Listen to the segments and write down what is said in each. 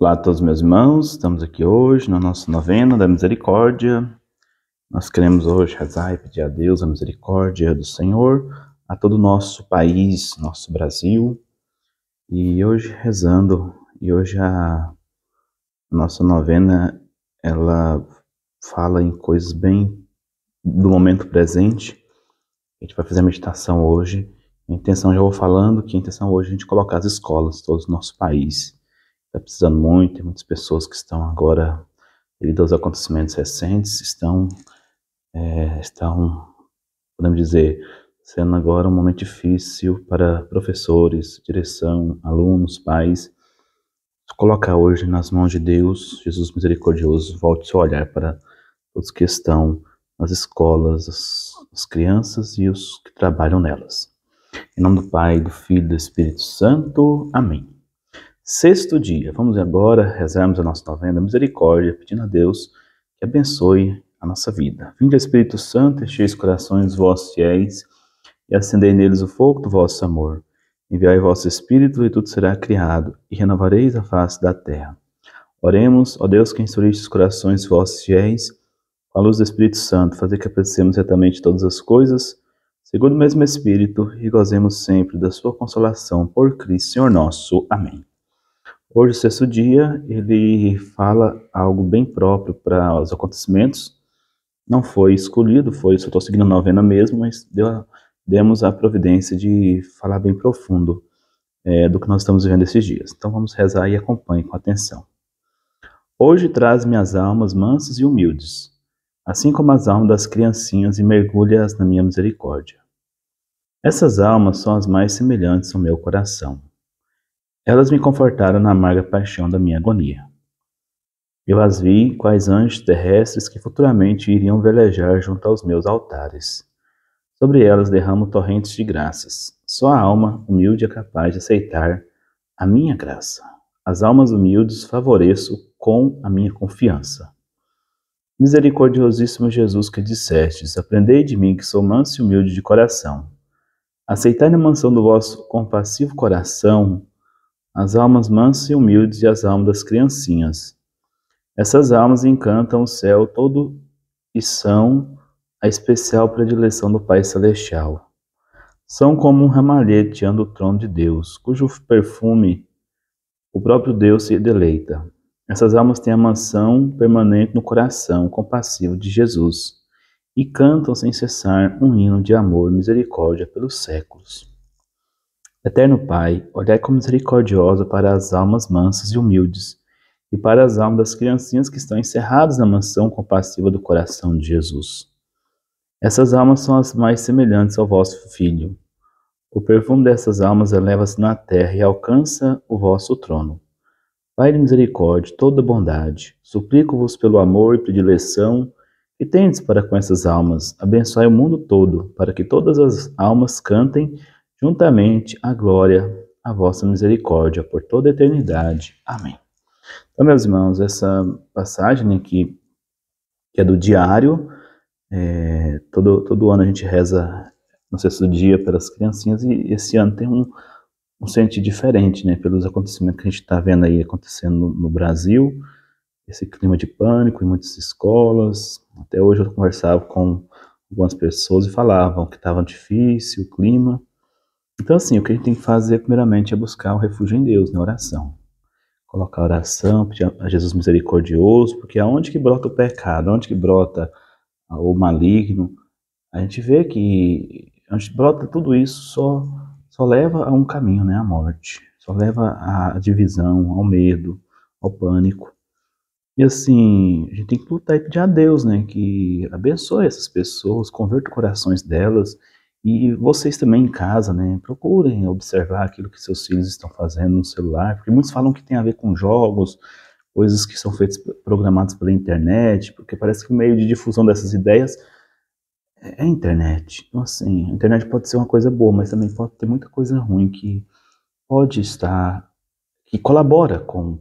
Olá a todos meus irmãos, estamos aqui hoje na nossa novena da misericórdia. Nós queremos hoje rezar e pedir a Deus a misericórdia do Senhor a todo o nosso país, nosso Brasil. E hoje rezando, e hoje a nossa novena, ela fala em coisas bem do momento presente. A gente vai fazer a meditação hoje. A intenção, já vou falando que a intenção hoje é a gente colocar as escolas, todo o nosso país está precisando muito. Tem muitas pessoas que estão agora, devido aos acontecimentos recentes, estão, é, estão, podemos dizer, sendo agora um momento difícil para professores, direção, alunos, pais. Colocar hoje nas mãos de Deus, Jesus misericordioso, volte seu olhar para todos que estão nas escolas, as, as crianças e os que trabalham nelas. Em nome do Pai, do Filho e do Espírito Santo. Amém. Sexto dia, vamos agora rezarmos a nossa novena misericórdia, pedindo a Deus que abençoe a nossa vida. Vinde Espírito Santo, enchei os corações vossos fiéis e acendei neles o fogo do vosso amor. Enviai vosso Espírito e tudo será criado, e renovareis a face da terra. Oremos, ó Deus que instruíste os corações vossos fiéis, com a luz do Espírito Santo, fazer que apreciemos retamente todas as coisas, segundo o mesmo Espírito, e gozemos sempre da sua consolação por Cristo, Senhor nosso. Amém. Hoje, sexto dia, ele fala algo bem próprio para os acontecimentos. Não foi escolhido, foi, só estou seguindo a novena mesmo, mas deu, demos a providência de falar bem profundo é, do que nós estamos vivendo esses dias. Então vamos rezar e acompanhe com atenção. Hoje traz-me as almas mansas e humildes, assim como as almas das criancinhas e mergulha-as na minha misericórdia. Essas almas são as mais semelhantes ao meu coração elas me confortaram na amarga paixão da minha agonia. Eu as vi quais anjos terrestres que futuramente iriam velejar junto aos meus altares. Sobre elas derramo torrentes de graças. Só a alma humilde é capaz de aceitar a minha graça. As almas humildes favoreço com a minha confiança. Misericordiosíssimo Jesus que dissestes, aprendei de mim que sou manso e humilde de coração. Aceitai na mansão do vosso compassivo coração as almas mansas e humildes e as almas das criancinhas. Essas almas encantam o céu todo e são a especial predileção do Pai Celestial. São como um ramalhete ando o trono de Deus, cujo perfume o próprio Deus se deleita. Essas almas têm a mansão permanente no coração compassivo de Jesus e cantam sem cessar um hino de amor e misericórdia pelos séculos. Eterno Pai, olhai com misericordioso para as almas mansas e humildes, e para as almas das criancinhas que estão encerradas na mansão compassiva do coração de Jesus. Essas almas são as mais semelhantes ao vosso Filho. O perfume dessas almas eleva-se na terra e alcança o vosso trono. Pai de misericórdia, toda bondade, suplico-vos pelo amor e predileção que tendes para com essas almas, abençoai o mundo todo, para que todas as almas cantem juntamente a glória, a vossa misericórdia por toda a eternidade. Amém. Então, meus irmãos, essa passagem aqui, né, que é do diário, é, todo, todo ano a gente reza no sexto dia pelas criancinhas e esse ano tem um, um sentido diferente, né? Pelos acontecimentos que a gente está vendo aí acontecendo no, no, Brasil, esse clima de pânico em muitas escolas. Até hoje eu conversava com algumas pessoas e falavam que estava difícil o clima, então, assim, o que a gente tem que fazer, primeiramente, é buscar o refúgio em Deus, na oração. Colocar a oração, pedir a Jesus misericordioso, porque aonde que brota o pecado, aonde que brota o maligno, a gente vê que a gente brota tudo isso só só leva a um caminho, né, a morte. Só leva à divisão, ao medo, ao pânico. E assim, a gente tem que lutar e pedir a Deus, né, que abençoe essas pessoas, converta corações delas, e vocês também em casa, né? Procurem observar aquilo que seus filhos estão fazendo no celular, porque muitos falam que tem a ver com jogos, coisas que são feitas programadas pela internet, porque parece que o meio de difusão dessas ideias é, é a internet. Então, assim, a internet pode ser uma coisa boa, mas também pode ter muita coisa ruim que pode estar, que colabora com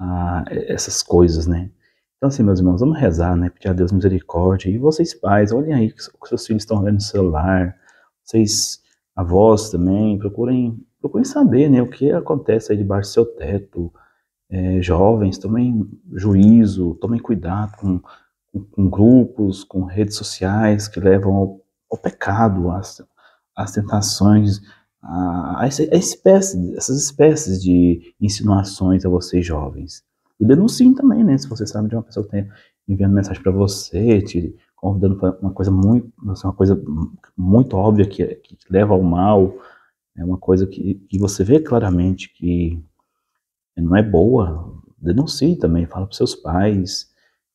ah, essas coisas, né? Então, assim, meus irmãos, vamos rezar, né? Pedir a Deus misericórdia. E vocês, pais, olhem aí o que seus filhos estão vendo no celular, vocês, avós também, procurem, procurem saber né, o que acontece aí debaixo do seu teto. É, jovens, tomem juízo, tomem cuidado com, com, com, grupos, com redes sociais que levam ao, ao pecado, às, às tentações, a, a, espécie, essas espécies de insinuações a vocês jovens. E denunciem também, né? Se você sabe de uma pessoa que está enviando mensagem para você, te convidando para uma coisa muito, assim, uma coisa muito óbvia que, que leva ao mal, é uma coisa que, que você vê claramente que não é boa, denuncie também, fala para seus pais,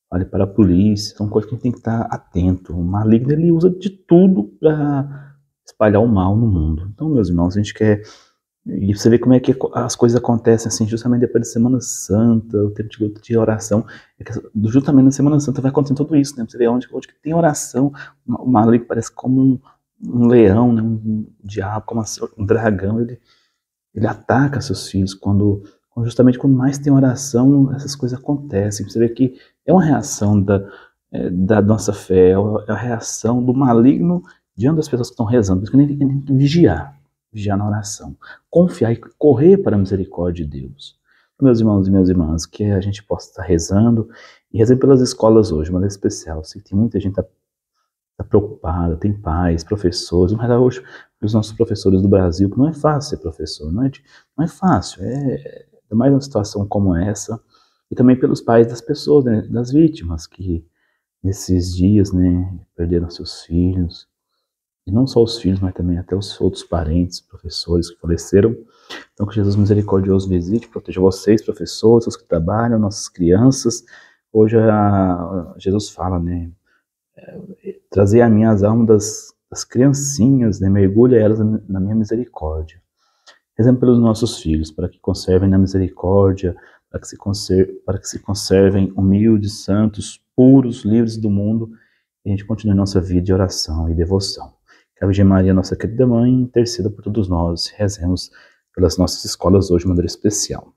fale para a polícia, são coisas que a gente tem que estar atento. O maligno ele usa de tudo para espalhar o mal no mundo. Então, meus irmãos, a gente quer e você vê como é que as coisas acontecem, assim, justamente depois da Semana Santa, o tempo de, de oração. É justamente na Semana Santa vai acontecendo tudo isso, né? Você vê onde, onde que tem oração, o maligno parece como um, um leão, né? um diabo, como assim, um dragão, ele, ele ataca seus filhos. Quando, justamente quando mais tem oração, essas coisas acontecem. Você vê que é uma reação da, é, da nossa fé, é a reação do maligno diante das pessoas que estão rezando. Por isso que tem que vigiar vigiar na oração, confiar e correr para a misericórdia de Deus. Meus irmãos e minhas irmãs, que a gente possa estar rezando e rezando pelas escolas hoje, mas é especial, sei que tem muita gente tá, tá preocupada, tem pais, professores, mas hoje os nossos professores do Brasil, que não é fácil ser professor, não é, não é fácil, é, é mais uma situação como essa, e também pelos pais das pessoas, né, das vítimas, que nesses dias né, perderam seus filhos, e não só os filhos, mas também até os outros parentes, professores que faleceram. Então, que Jesus misericordioso visite, proteja vocês, professores, os que trabalham, nossas crianças. Hoje, a, ah, Jesus fala, né? É, Trazer a minha alma das, das criancinhas, né? mergulha elas na minha misericórdia. Exemplo pelos nossos filhos, para que conservem na misericórdia, para que, se conserve, para que se conservem humildes, santos, puros, livres do mundo, e a gente continue nossa vida de oração e devoção. Que a Virgem Maria, nossa querida mãe, interceda por todos nós. Rezemos pelas nossas escolas hoje de maneira especial.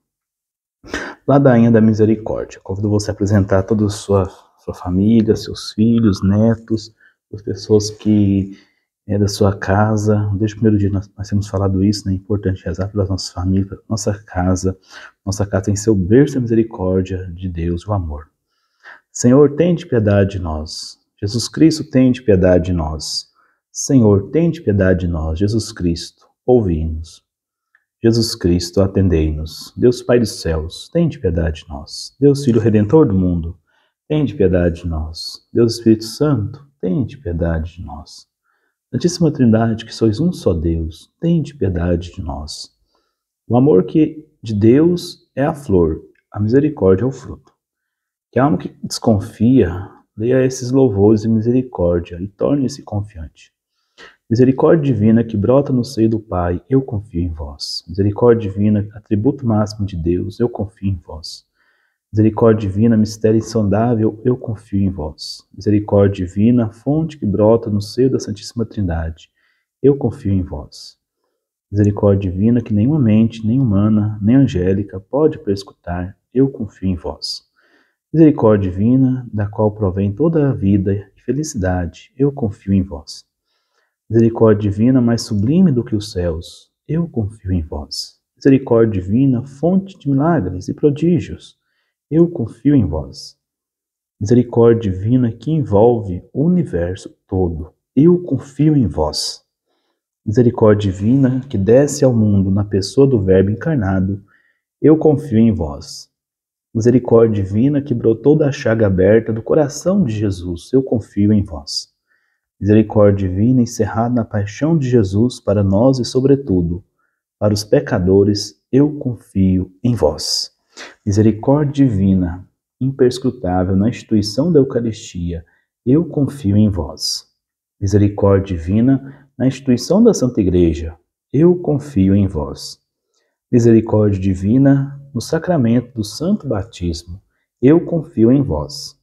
Ladainha da Misericórdia. Convido você a apresentar toda a sua, sua família, seus filhos, netos, as pessoas que é da sua casa. Desde o primeiro dia nós, nós temos falado isso, né? É importante rezar pelas nossas famílias, nossa casa. Nossa casa tem seu berço da misericórdia de Deus, o amor. Senhor, tem de piedade de nós. Jesus Cristo tem de piedade de nós. Senhor, tende piedade de nós, Jesus Cristo, ouvi-nos. Jesus Cristo, atendei-nos. Deus Pai dos céus, tende piedade de nós. Deus Filho Redentor do mundo, tende piedade de nós. Deus Espírito Santo, tende piedade de nós. Santíssima Trindade, que sois um só Deus, tende piedade de nós. O amor que de Deus é a flor, a misericórdia é o fruto. Que a alma que desconfia leia esses louvores de misericórdia e torne-se confiante. Misericórdia divina que brota no seio do Pai, eu confio em vós. Misericórdia divina, atributo máximo de Deus, eu confio em vós. Misericórdia divina, mistério insondável, eu confio em vós. Misericórdia divina, fonte que brota no seio da Santíssima Trindade, eu confio em vós. Misericórdia divina, que nenhuma mente, nem humana, nem angélica pode perscrutar, eu confio em vós. Misericórdia divina, da qual provém toda a vida e felicidade, eu confio em vós. Misericórdia divina, mais sublime do que os céus, eu confio em vós. Misericórdia divina, fonte de milagres e prodígios, eu confio em vós. Misericórdia divina que envolve o universo todo, eu confio em vós. Misericórdia divina que desce ao mundo na pessoa do Verbo encarnado, eu confio em vós. Misericórdia divina que brotou da chaga aberta do coração de Jesus, eu confio em vós. Misericórdia divina encerrada na paixão de Jesus para nós e, sobretudo, para os pecadores, eu confio em vós. Misericórdia divina, imperscrutável na instituição da Eucaristia, eu confio em vós. Misericórdia divina na instituição da Santa Igreja, eu confio em vós. Misericórdia divina no sacramento do Santo Batismo, eu confio em vós.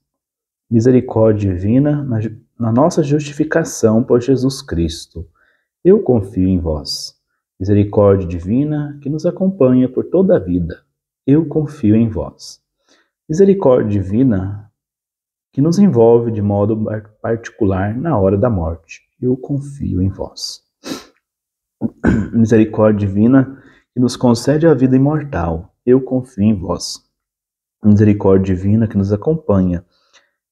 Misericórdia divina na na nossa justificação por Jesus Cristo. Eu confio em vós. Misericórdia divina que nos acompanha por toda a vida. Eu confio em vós. Misericórdia divina que nos envolve de modo particular na hora da morte. Eu confio em vós. Misericórdia divina que nos concede a vida imortal. Eu confio em vós. Misericórdia divina que nos acompanha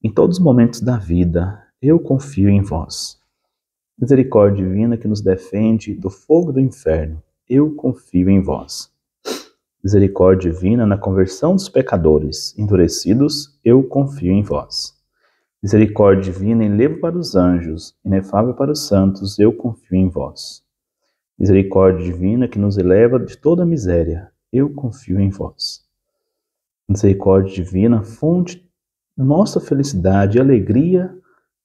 em todos os momentos da vida. Eu confio em vós. Misericórdia divina que nos defende do fogo do inferno, eu confio em vós. Misericórdia divina na conversão dos pecadores endurecidos, eu confio em vós. Misericórdia divina em levo para os anjos, inefável para os santos, eu confio em vós. Misericórdia divina que nos eleva de toda miséria, eu confio em vós. Misericórdia divina, fonte nossa felicidade e alegria,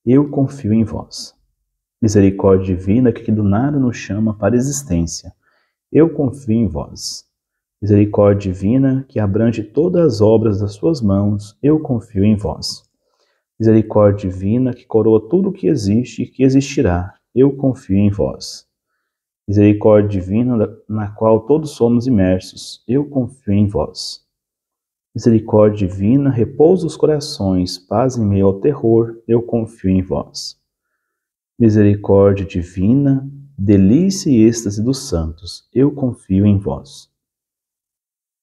eu confio em vós. Misericórdia divina que do nada nos chama para a existência. Eu confio em vós. Misericórdia divina que abrange todas as obras das suas mãos. Eu confio em vós. Misericórdia divina que coroa tudo o que existe e que existirá. Eu confio em vós. Misericórdia divina na qual todos somos imersos. Eu confio em vós. Misericórdia divina, repouso os corações, paz em meio ao terror, eu confio em vós. Misericórdia divina, delícia e êxtase dos santos, eu confio em vós.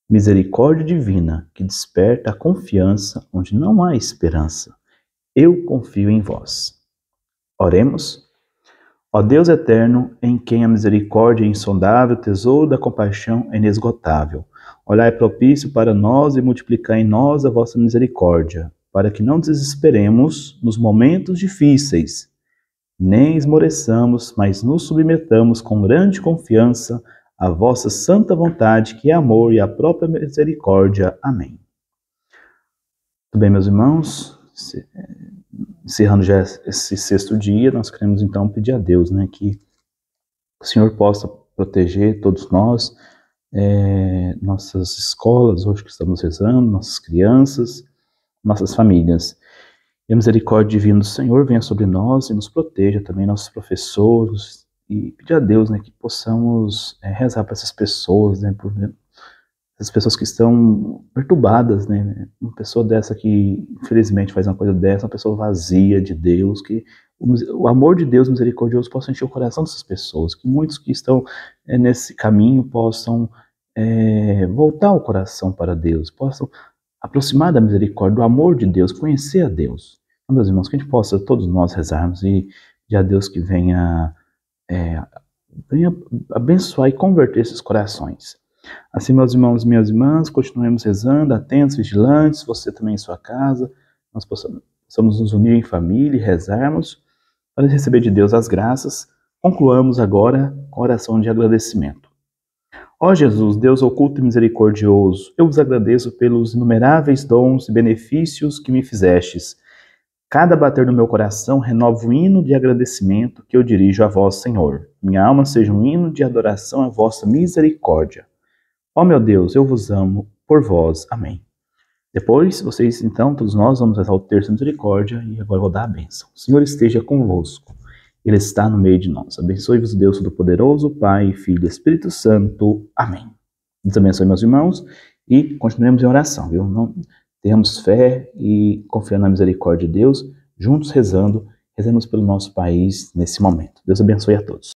Misericórdia divina, que desperta a confiança onde não há esperança, eu confio em vós. Oremos. Ó Deus eterno, em quem a misericórdia é insondável, tesouro da compaixão é inesgotável, Olhai propício para nós e multiplicai em nós a vossa misericórdia, para que não desesperemos nos momentos difíceis, nem esmoreçamos, mas nos submetamos com grande confiança à vossa santa vontade, que é amor e a própria misericórdia. Amém. Muito bem, meus irmãos, encerrando já esse sexto dia, nós queremos então pedir a Deus, né, que o Senhor possa proteger todos nós, é, nossas escolas, hoje que estamos rezando, nossas crianças, nossas famílias. E a misericórdia divina do Senhor venha sobre nós e nos proteja também, nossos professores, e pedir a Deus né, que possamos é, rezar para essas pessoas, né, por, as pessoas que estão perturbadas, né? Uma pessoa dessa que, infelizmente, faz uma coisa dessa, uma pessoa vazia de Deus, que o, o amor de Deus misericordioso possa encher o coração dessas pessoas, que muitos que estão é, nesse caminho possam é, voltar o coração para Deus, possam aproximar da misericórdia, do amor de Deus, conhecer a Deus. Então, meus irmãos, que a gente possa, todos nós, rezarmos e de a Deus que venha, é, venha abençoar e converter esses corações. Assim, meus irmãos e minhas irmãs, continuemos rezando, atentos, vigilantes, você também em sua casa, nós possamos, nos unir em família e rezarmos para receber de Deus as graças. Concluamos agora com oração de agradecimento. Ó Jesus, Deus oculto e misericordioso, eu vos agradeço pelos inumeráveis dons e benefícios que me fizestes. Cada bater no meu coração renova o hino de agradecimento que eu dirijo a vós, Senhor. Minha alma seja um hino de adoração à vossa misericórdia. Ó meu Deus, eu vos amo por vós. Amém. Depois, vocês, então, todos nós vamos rezar o terço da misericórdia e agora vou dar a bênção. O Senhor esteja convosco. Ele está no meio de nós. Abençoe-vos, Deus Todo-Poderoso, Pai, Filho e Espírito Santo. Amém. Deus abençoe, meus irmãos, e continuemos em oração, viu? Não, tenhamos fé e confiando na misericórdia de Deus, juntos rezando, rezemos pelo nosso país nesse momento. Deus abençoe a todos.